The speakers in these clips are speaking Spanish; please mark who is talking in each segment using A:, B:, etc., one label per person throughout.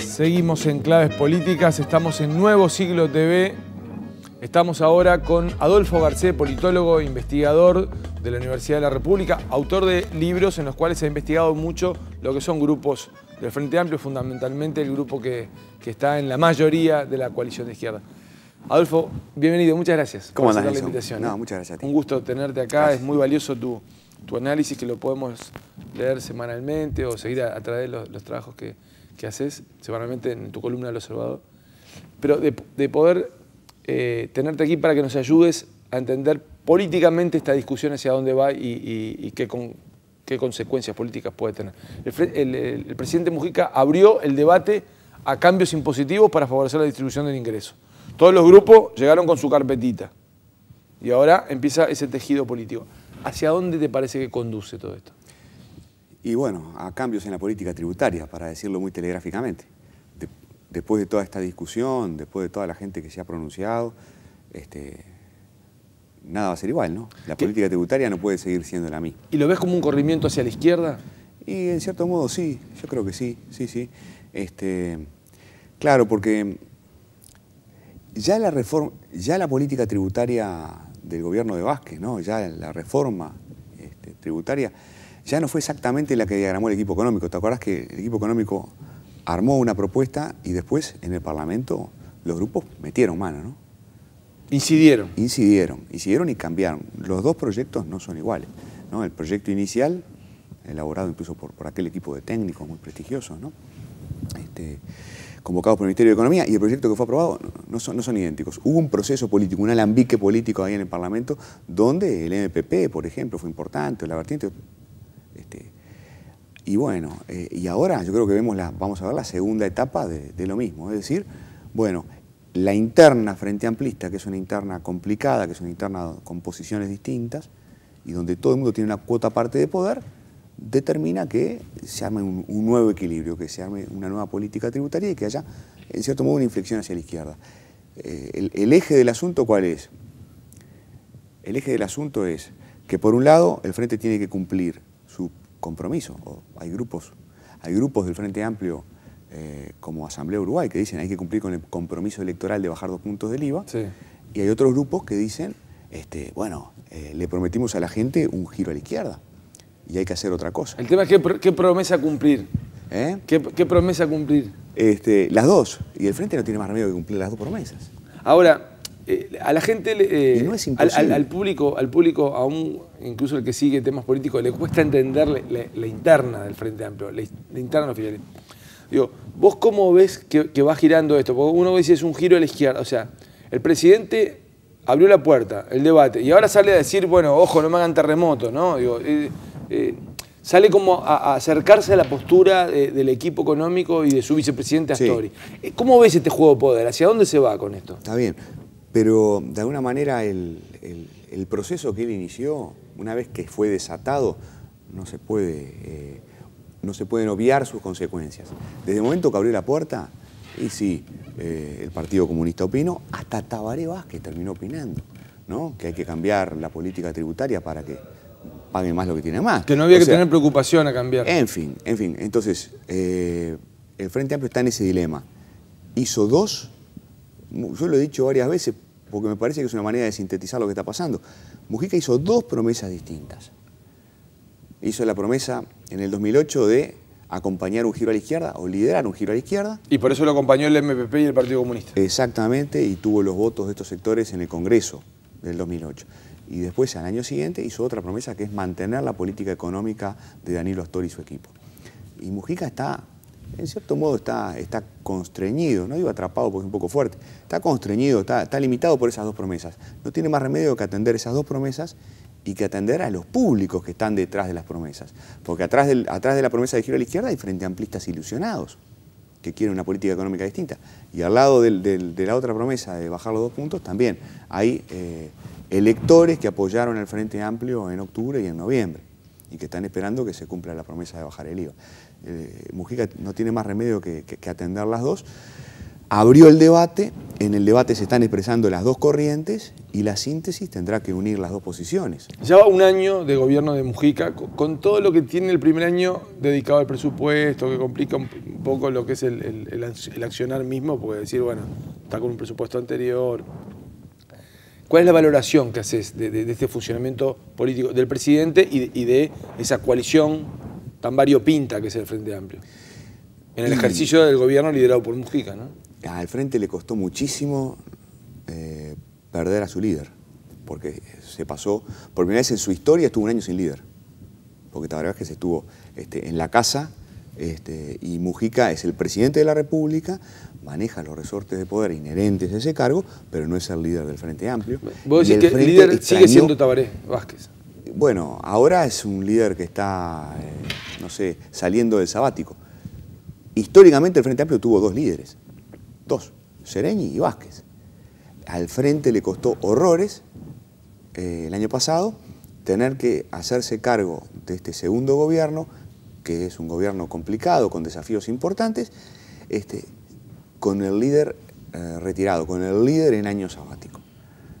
A: Seguimos en Claves Políticas, estamos en Nuevo Siglo TV. Estamos ahora con Adolfo Garcés, politólogo, e investigador de la Universidad de la República, autor de libros en los cuales se ha investigado mucho lo que son grupos del Frente Amplio, fundamentalmente el grupo que está en la mayoría de la coalición de izquierda. Adolfo, bienvenido, muchas gracias por la invitación. No, ¿eh? muchas gracias a ti. Un gusto tenerte acá, es muy valioso tu, tu análisis que lo podemos leer semanalmente o seguir a, través de los, trabajos que, que, haces semanalmente en tu columna del observador. Pero de, poder eh, tenerte aquí para que nos ayudes a entender políticamente esta discusión hacia dónde va y, qué, qué, consecuencias políticas puede tener. El, el presidente Mujica abrió el debate a cambios impositivos para favorecer la distribución del ingreso. Todos los grupos llegaron con su carpetita. Y ahora empieza ese tejido político. ¿Hacia dónde te parece que conduce todo esto?
B: Y bueno, a cambios en la política tributaria, para decirlo muy telegráficamente. después de toda esta discusión, después de toda la gente que se ha pronunciado, este, nada va a ser igual, ¿no? La política tributaria no puede seguir siendo la misma. ¿Y lo ves como un corrimiento hacia la izquierda? Y en cierto modo sí, yo creo que sí, sí, sí. Este, claro, porque ya la, reforma, ya la política tributaria del gobierno de Vázquez, ¿no? ya la reforma este, tributaria, ya no fue exactamente la que diagramó el equipo económico. ¿Te acuerdas que el equipo económico armó una propuesta y después en el Parlamento los grupos metieron mano, ¿no? Incidieron. Incidieron, incidieron y cambiaron. Los dos proyectos no son iguales. ¿no? El proyecto inicial, elaborado incluso por, por aquel equipo de técnicos muy prestigioso ¿no? Este, convocados por el Ministerio de Economía y el proyecto que fue aprobado no son, idénticos. Hubo un proceso político, un alambique político ahí en el Parlamento, donde el MPP, por ejemplo, fue importante, la vertiente. y bueno, eh, y ahora yo creo que vemos la, vamos a ver la segunda etapa de, de lo mismo, es decir, bueno, la interna frente amplista, que es una interna complicada, que es una interna con posiciones distintas, y donde todo el mundo tiene una cuota parte de poder, determina que se arme un, nuevo equilibrio, que se arme una nueva política tributaria y que haya, en cierto modo, una inflexión hacia la izquierda. Eh, el, eje del asunto cuál es? El eje del asunto es que, por un lado, el Frente tiene que cumplir su compromiso. hay, grupos, hay grupos del Frente Amplio, eh, como Asamblea Uruguay, que dicen hay que cumplir con el compromiso electoral de bajar dos puntos del IVA. Y hay otros grupos que dicen, este, bueno, eh, le prometimos a la gente un giro a la izquierda y hay que hacer otra cosa.
A: El tema es qué, promesa cumplir.
B: ¿Eh? ¿Qué, promesa cumplir? Este, las dos. Y el Frente no tiene más remedio que cumplir las dos promesas.
A: Ahora, eh, a la gente, eh, no al, al, al, público, al público, aún incluso el que sigue temas políticos, le cuesta entender la, interna del Frente Amplio, la, interna oficial. Digo, ¿vos cómo ves que, va girando esto? Porque uno dice es un giro a la izquierda. O sea, el presidente abrió la puerta, el debate, y ahora sale a decir, bueno, ojo, no me hagan terremoto, ¿no? Digo, eh, eh, sale como a, acercarse a la postura del equipo económico y de su vicepresidente Astori. Eh, ¿Cómo ves este juego de poder? ¿Hacia dónde se va con esto?
B: Está bien, pero de alguna manera el, proceso que él inició, una vez que fue desatado, no se puede... Eh, no se pueden obviar sus consecuencias. Desde el momento que abrió la puerta, y si el Partido Comunista opinó, hasta Tabaré Vázquez terminó opinando, ¿no? que hay que cambiar la política tributaria para que paguen más lo que tiene más. Que no había que tener preocupación a cambiar. En fin, en fin. Entonces, eh, el Frente Amplio está en ese dilema. Hizo dos, yo lo he dicho varias veces, porque me parece que es una manera de sintetizar lo que está pasando. Mujica hizo dos promesas distintas. Hizo la promesa en el 2008 de acompañar un giro a la izquierda o liderar un giro a la izquierda. Y por eso lo
A: acompañó el MPP y el Partido Comunista.
B: Exactamente, y tuvo los votos de estos sectores en el Congreso del 2008 y después al año siguiente hizo otra promesa que es mantener la política económica de Danilo Astor y su equipo. Y Mujica está, en cierto modo, está, está constreñido, no digo atrapado porque es un poco fuerte, está constreñido, está, limitado por esas dos promesas. No tiene más remedio que atender esas dos promesas y que atender a los públicos que están detrás de las promesas. Porque atrás, de la promesa de giro a la izquierda hay frente amplistas ilusionados que quieren una política económica distinta. Y al lado de la otra promesa de bajar los dos puntos, también hay eh, electores que apoyaron al Frente Amplio en octubre y en noviembre y que están esperando que se cumpla la promesa de bajar el IVA. Eh, Mujica no tiene más remedio que, atender las dos. Abrió el debate, en el debate se están expresando las dos corrientes y la síntesis tendrá que unir las dos posiciones.
A: Lleva un año de gobierno de Mujica, con, todo lo que tiene el primer año dedicado al presupuesto, que complica un, poco lo que es el accionar mismo, porque decir, bueno, está con un presupuesto anterior, ¿Cuál es la valoración que haces de, este funcionamiento político del presidente y de, esa coalición tan variopinta que es el Frente Amplio? En el ejercicio del gobierno liderado por Mujica, ¿no?
B: Al Frente le costó muchísimo eh, perder a su líder, porque se pasó, por primera vez en su historia estuvo un año sin líder, porque que se estuvo este, en la casa este, y Mujica es el presidente de la República, maneja los resortes de poder inherentes a ese cargo, pero no es el líder del Frente Amplio. ¿Vos decís que el líder sigue siendo
A: Tabaré Vázquez?
B: Bueno, ahora es un líder que está, eh, no sé, saliendo del sabático. Históricamente el Frente Amplio tuvo dos líderes, dos, Sereñi y Vázquez. Al Frente le costó horrores eh, el año pasado tener que hacerse cargo de este segundo gobierno que es un gobierno complicado, con desafíos importantes, este, con el líder eh, retirado, con el líder en año sabático.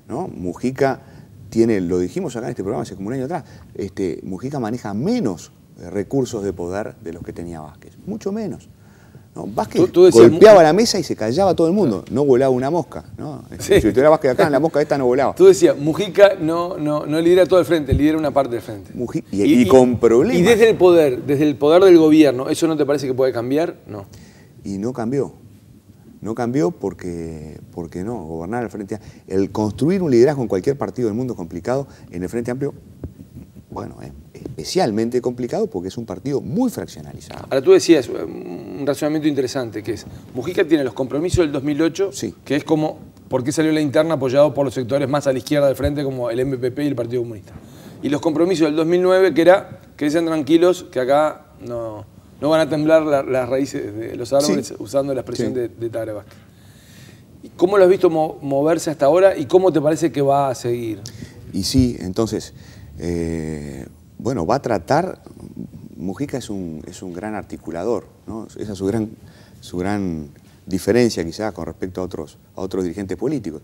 B: ¿no? Mujica tiene, lo dijimos acá en este programa hace como un año atrás, este, Mujica maneja menos eh, recursos de poder de los que tenía Vázquez, mucho menos. Vázquez golpeaba la mesa y se callaba todo el mundo. No volaba una mosca. ¿no? Sí. Si tuviera de acá, la mosca esta no volaba. Tú
A: decías, Mujica no, no, no lidera todo el frente, lidera una parte del frente.
B: y, con problemas. Y
A: desde el poder, desde el poder del gobierno, ¿eso no te parece que puede cambiar?
B: No. Y no cambió. No cambió porque, porque no, gobernar el Frente Amplio. El construir un liderazgo en cualquier partido del mundo complicado. En el Frente Amplio bueno, es especialmente complicado porque es un partido muy fraccionalizado.
A: Ahora tú decías eh, un razonamiento interesante, que es, Mujica tiene los compromisos del 2008, que es como, ¿por qué salió la interna apoyado por los sectores más a la izquierda del frente como el MPP y el Partido Comunista? Y los compromisos del 2009, que era, que sean tranquilos, que acá no, no van a temblar las raíces de los árboles usando la expresión de, de ¿Cómo lo has visto moverse hasta ahora y cómo te parece que va a seguir?
B: Y sí, entonces, eh, bueno, va a tratar, Mujica es un, es un gran articulador, ¿no? esa es su gran, su gran diferencia quizá con respecto a otros, a otros dirigentes políticos.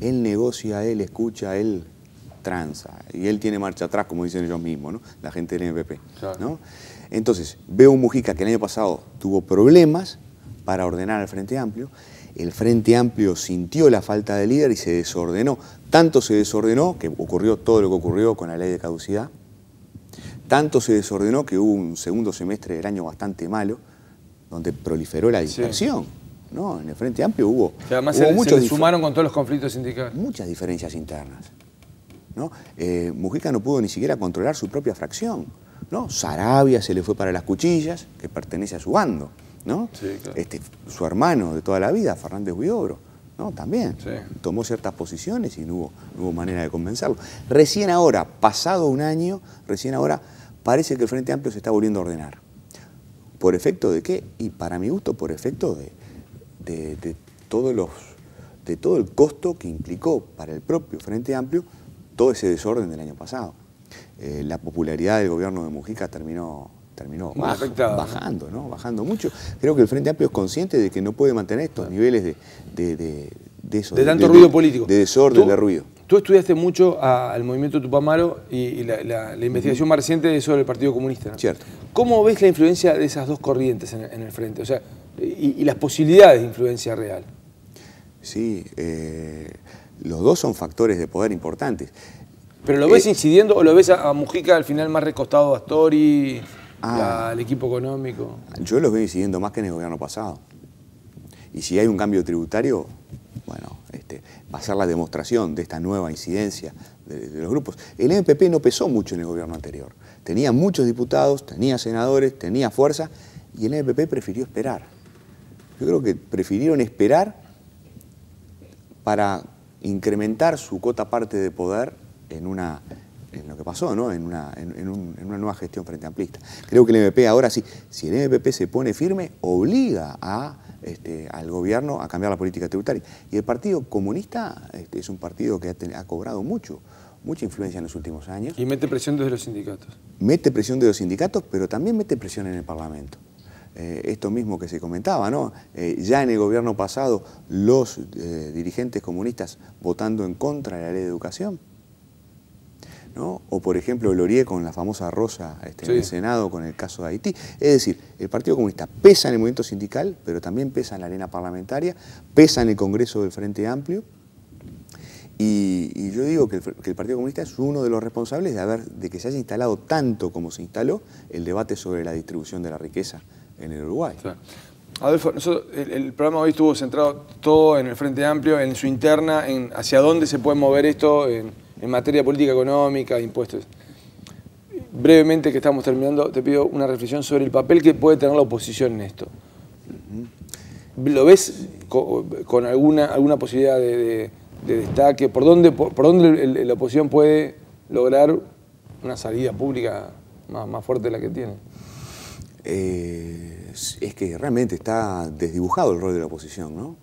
B: Él negocia, él escucha, él tranza, y él tiene marcha atrás, como dicen ellos mismos, ¿no? la gente del MPP. Entonces, veo un Mujica que el año pasado tuvo problemas para ordenar al Frente Amplio, el Frente Amplio sintió la falta de líder y se desordenó. Tanto se desordenó que ocurrió todo lo que ocurrió con la ley de caducidad, tanto se desordenó que hubo un segundo semestre del año bastante malo, donde proliferó la dispersión. ¿no? En el Frente Amplio hubo. además muchos sumaron
A: con todos los conflictos sindicales.
B: Muchas diferencias internas. ¿no? Eh, Mujica no pudo ni siquiera controlar su propia fracción. ¿no? Sarabia se le fue para las cuchillas, que pertenece a su bando. ¿no? Este, su hermano de toda la vida, Fernández Huidobro, ¿no? También tomó ciertas posiciones y no hubo, manera de convencerlo. Recién ahora, pasado un año, recién ahora parece que el Frente Amplio se está volviendo a ordenar. ¿Por efecto de qué? Y para mi gusto, por efecto de, todos los, de todo el costo que implicó para el propio Frente Amplio todo ese desorden del año pasado. Eh, la popularidad del gobierno de Mujica terminó terminó bajando, ¿no? Bajando mucho. Creo que el Frente Amplio es consciente de que no puede mantener estos niveles de, de, de, De tanto ruido político. De desorden, de ruido.
A: Tú estudiaste mucho al movimiento Tupamaro y, la, investigación más reciente sobre el Partido Comunista. Cierto. ¿Cómo ves la influencia de esas dos corrientes en, el Frente? O sea, y, las posibilidades de influencia real.
B: Sí, eh, los dos son factores de poder importantes.
A: ¿Pero lo ves eh, incidiendo o lo ves a, Mujica al final más recostado a Astori? Ah. al equipo económico?
B: Yo los veo incidiendo más que en el gobierno pasado. Y si hay un cambio tributario, bueno, este, va a ser la demostración de esta nueva incidencia de, de los grupos. El MPP no pesó mucho en el gobierno anterior. Tenía muchos diputados, tenía senadores, tenía fuerza, y el MPP prefirió esperar. Yo creo que prefirieron esperar para incrementar su cota parte de poder en una en lo que pasó, ¿no? En una, nueva gestión frente amplista. Creo que el MPP ahora sí, si el MPP se pone firme, obliga este, al gobierno a cambiar la política tributaria. Y el Partido Comunista este, es un partido que ha, cobrado mucho mucha influencia en los últimos años. Y
A: mete presión desde los sindicatos.
B: Mete presión desde los sindicatos, pero también mete presión en el Parlamento. Eh, esto mismo que se comentaba, ¿no? Eh, ya en el gobierno pasado, los eh, dirigentes comunistas votando en contra de la ley de educación, o por ejemplo Lorie con la famosa Rosa este, en el Senado, con el caso de Haití. Es decir, el Partido Comunista pesa en el movimiento sindical, pero también pesa en la arena parlamentaria, pesa en el Congreso del Frente Amplio. Y, yo digo que el, Partido Comunista es uno de los responsables de, haber, de que se haya instalado tanto como se instaló el debate sobre la distribución de la riqueza en el Uruguay.
A: Adolfo, el, programa hoy estuvo centrado todo en el Frente Amplio, en su interna, en hacia dónde se puede mover esto en materia política económica, impuestos. Brevemente, que estamos terminando, te pido una reflexión sobre el papel que puede tener la oposición en esto. ¿Lo ves con, alguna, alguna posibilidad de, destaque? ¿Por dónde, por, la oposición puede lograr una salida pública más, fuerte de la que tiene?
B: Eh, es que realmente está desdibujado el rol de la oposición, ¿no?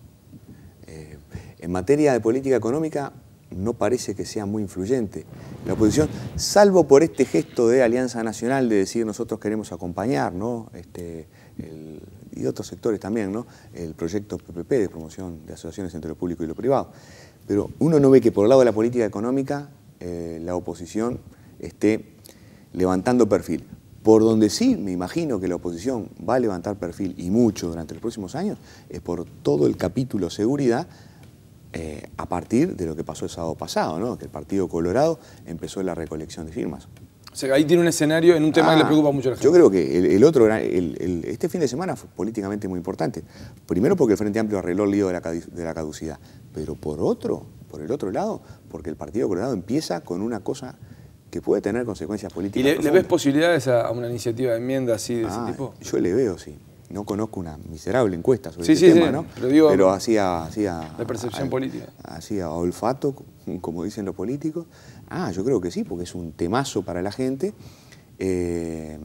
B: Eh, en materia de política económica, no parece que sea muy influyente la oposición, salvo por este gesto de Alianza Nacional de decir nosotros queremos acompañar, ¿no? Este, y otros sectores también, ¿no? El proyecto PPP de promoción de asociaciones entre lo público y lo privado. Pero uno no ve que por el lado de la política económica eh, la oposición esté levantando perfil. Por donde sí me imagino que la oposición va a levantar perfil y mucho durante los próximos años es por todo el capítulo seguridad eh, a partir de lo que pasó el sábado pasado, que el Partido Colorado empezó la recolección de firmas. O sea, ahí tiene
A: un escenario en un tema que le ah, preocupa mucho a la gente.
B: Yo creo que el, otro, este fin de semana fue políticamente muy importante. Primero porque el Frente Amplio arregló el lío de la, caducidad, pero por otro, por el otro lado, porque el Partido Colorado empieza con una cosa que puede tener consecuencias políticas. ¿Y le, ves
A: posibilidades a, una iniciativa de enmienda así de ese ah, tipo?
B: Yo le veo, sí no conozco una miserable encuesta sobre este tema, ¿no? Pero, hacía, La percepción política. Hacía olfato, como dicen los políticos. Ah, yo creo que sí, porque es un temazo para la gente. Eh,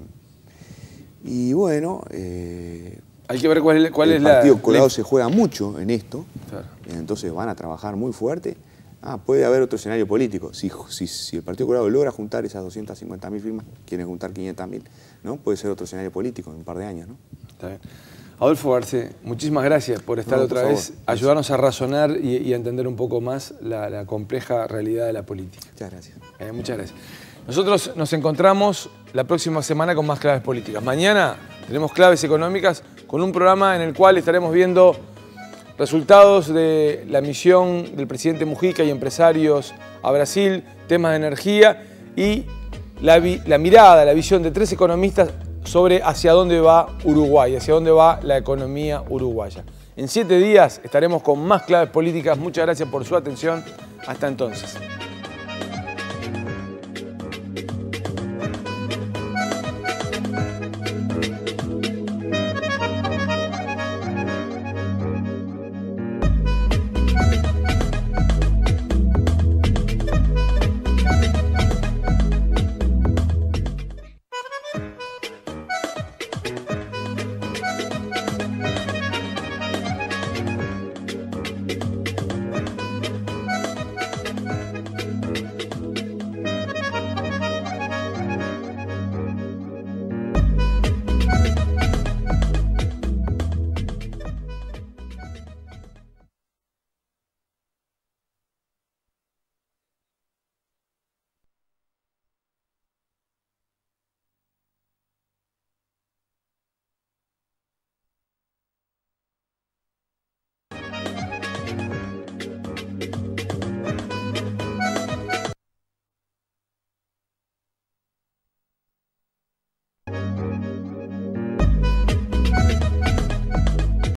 B: y bueno... Eh, Hay que ver cuál,
A: es, cuál es la... El Partido Colado se
B: juega mucho en esto, entonces van a trabajar muy fuerte. Ah, puede haber otro escenario político. Si, el Partido Colorado logra juntar esas 250.000 firmas, quiere juntar 500.000, ¿no? Puede ser otro escenario político en un par de años, ¿no? Está bien. Adolfo
A: Arce, muchísimas gracias por estar otra vez, ayudarnos a razonar y, a entender un poco más la, compleja realidad de la política. Muchas gracias. Eh, muchas gracias. Nosotros nos encontramos la próxima semana con más claves políticas. Mañana tenemos claves económicas con un programa en el cual estaremos viendo resultados de la misión del presidente Mujica y empresarios a Brasil, temas de energía y la mirada, la visión de tres economistas sobre hacia dónde va Uruguay, hacia dónde va la economía uruguaya. En siete días estaremos con más claves políticas. Muchas gracias por su atención. Hasta entonces.